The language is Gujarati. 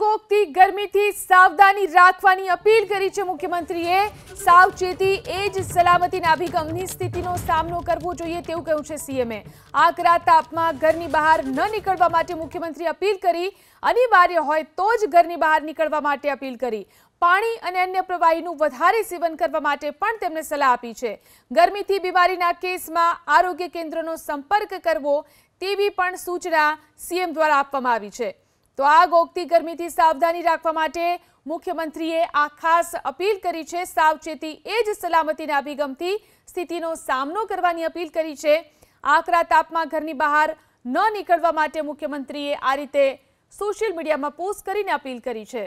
ગોક્તિ ગરમી થી સાવધાની રાખવાની અપીલ કરી છે મુખ્યમંત્રીએ સાવચેતી એ જ સલામતીના અભિગમને સ્વીતિનો સામનો કરવો જોઈએ તેવું કહ્યું છે સીએમએ આકરા તાપમાં ઘરની બહાર ન નીકળવા માટે મુખ્યમંત્રી અપીલ કરી અનિવાર્ય હોય તો જ ઘરની બહાર નીકળવા માટે અપીલ કરી પાણી અને અન્ય પ્રવાહીનું વધારે સેવન કરવા માટે પણ તેમણે સલાહ આપી છે ગરમીથી બીમારીના કેસમાં આરોગ્ય કેન્દ્રનો સંપર્ક કરવો તે બી પણ સૂચના સીએમ દ્વારા આપવામાં આવી છે તો આગ ઓગતી ગરમીથી સાવધાની રાખવા માટે મુખ્યમંત્રીએ આ ખાસ અપીલ કરી છે સાવચેતી એ જ સલામતીના અભિગમથી સ્થિતિનો સામનો કરવાની અપીલ કરી છે આકરા તાપમાં ઘરની બહાર ન નીકળવા માટે મુખ્યમંત્રીએ આ રીતે સોશિયલ મીડિયામાં પોસ્ટ કરીને અપીલ કરી છે